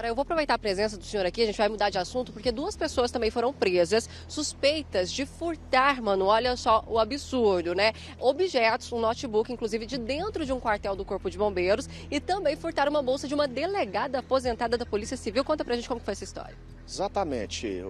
Agora, eu vou aproveitar a presença do senhor aqui, a gente vai mudar de assunto, porque duas pessoas também foram presas, suspeitas de furtar, mano, olha só o absurdo, né? Objetos, um notebook, inclusive, de dentro de um quartel do Corpo de Bombeiros, e também furtaram uma bolsa de uma delegada aposentada da Polícia Civil. Conta pra gente como foi essa história. Exatamente.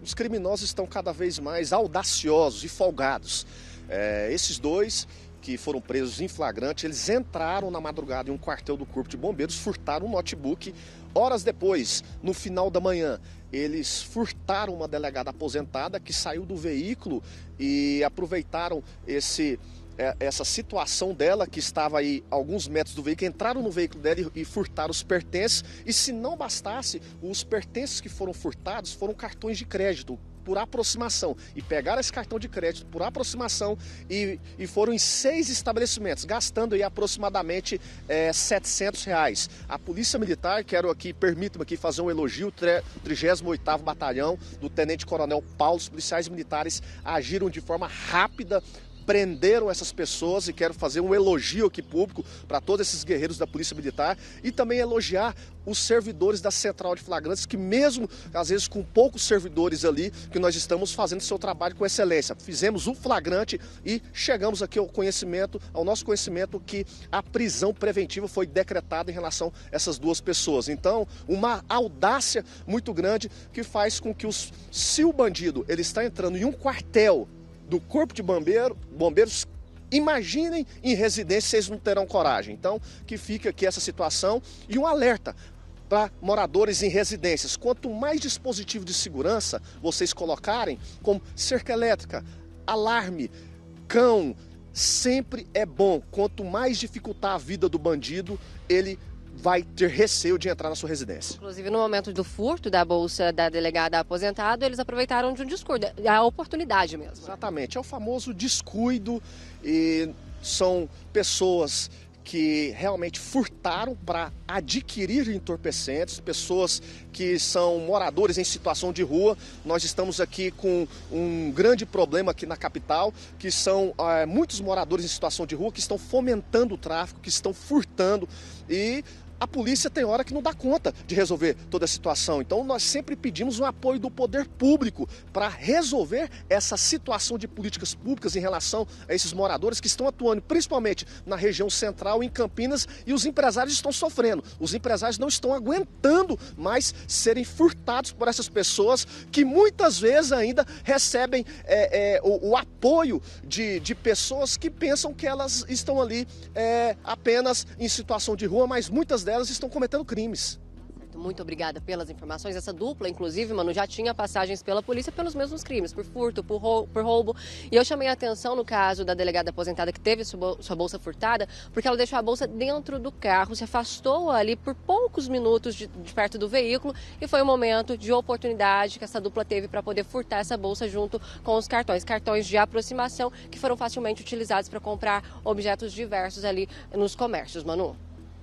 Os criminosos estão cada vez mais audaciosos e folgados. É, esses dois que foram presos em flagrante, eles entraram na madrugada em um quartel do Corpo de Bombeiros, furtaram um notebook. Horas depois, no final da manhã, eles furtaram uma delegada aposentada que saiu do veículo e aproveitaram esse é, essa situação dela, que estava aí alguns metros do veículo, entraram no veículo dela e, furtaram os pertences. E se não bastasse, os pertences que foram furtados foram cartões de crédito, por aproximação e pegaram esse cartão de crédito por aproximação e, e foram em seis estabelecimentos, gastando aí aproximadamente é, eh, 700 reais. A Polícia Militar, quero aqui, permita-me aqui fazer um elogio, 38 Batalhão do Tenente Coronel Paulo, os policiais militares agiram de forma rápida, prenderam essas pessoas e quero fazer um elogio aqui público para todos esses guerreiros da Polícia Militar e também elogiar os servidores da Central de Flagrantes, que mesmo às vezes com poucos servidores ali, que nós estamos fazendo seu trabalho com excelência. Fizemos um flagrante e chegamos aqui ao conhecimento, ao nosso conhecimento que a prisão preventiva foi decretada em relação a essas duas pessoas. Então, uma audácia muito grande que faz com que os se o bandido ele está entrando em um quartel do Corpo de bombeiro, Bombeiros. Imaginem em residência, vocês não terão coragem. Então, que fica aqui essa situação e um alerta para moradores em residências. Quanto mais dispositivo de segurança vocês colocarem, como cerca elétrica, alarme, cão, sempre é bom. Quanto mais dificultar a vida do bandido, ele vai ter receio de entrar na sua residência. Inclusive, no momento do furto da bolsa da delegada aposentada eles aproveitaram de um descuido, a oportunidade mesmo. Exatamente, é o famoso descuido e são pessoas que realmente furtaram para adquirir entorpecentes, pessoas que são moradores em situação de rua. Nós estamos aqui com um grande problema aqui na capital, que são é, muitos moradores em situação de rua que estão fomentando o tráfico, que estão furtando e a polícia tem hora que não dá conta de resolver toda a situação. Então nós sempre pedimos o um apoio do poder público para resolver essa situação de políticas públicas em relação a esses moradores que estão atuando principalmente na região central, em Campinas, e os empresários estão sofrendo. Os empresários não estão aguentando mais serem furtados por essas pessoas que muitas vezes ainda recebem é, é, o, o, apoio de, de pessoas que pensam que elas estão ali é, apenas em situação de rua, mas muitas delas estão cometendo crimes. Muito obrigada pelas informações. Essa dupla, inclusive, mano, já tinha passagens pela polícia pelos mesmos crimes, por furto, por roubo. E eu chamei a atenção no caso da delegada aposentada que teve sua bolsa furtada, porque ela deixou a bolsa dentro do carro, se afastou ali por poucos minutos de, de perto do veículo e foi um momento de oportunidade que essa dupla teve para poder furtar essa bolsa junto com os cartões, cartões de aproximação que foram facilmente utilizados para comprar objetos diversos ali nos comércios, Manu.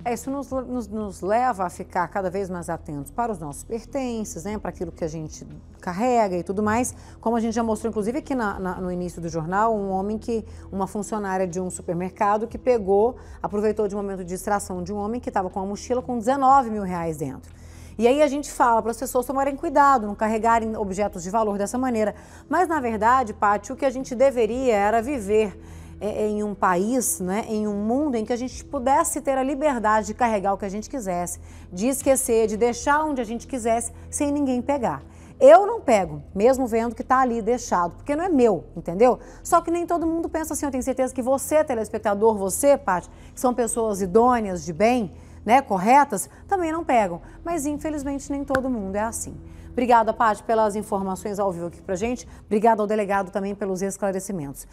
É, isso nos, nos, nos, leva a ficar cada vez mais atentos para os nossos pertences, né, para aquilo que a gente carrega e tudo mais. Como a gente já mostrou, inclusive, aqui na, na, no início do jornal, um homem que, uma funcionária de um supermercado que pegou, aproveitou de um momento de distração de um homem que estava com uma mochila com 19 mil reais dentro. E aí a gente fala para as pessoas tomarem cuidado, não carregarem objetos de valor dessa maneira. Mas, na verdade, Paty, o que a gente deveria era viver é, é em um país, né, em um mundo em que a gente pudesse ter a liberdade de carregar o que a gente quisesse, de esquecer, de deixar onde a gente quisesse, sem ninguém pegar. Eu não pego, mesmo vendo que está ali deixado, porque não é meu, entendeu? Só que nem todo mundo pensa assim. Eu tenho certeza que você, telespectador, você, Paty, que são pessoas idôneas, de bem, né, corretas, também não pegam. Mas infelizmente nem todo mundo é assim. Obrigada, Paty, pelas informações ao vivo aqui pra gente. Obrigada ao delegado também pelos esclarecimentos.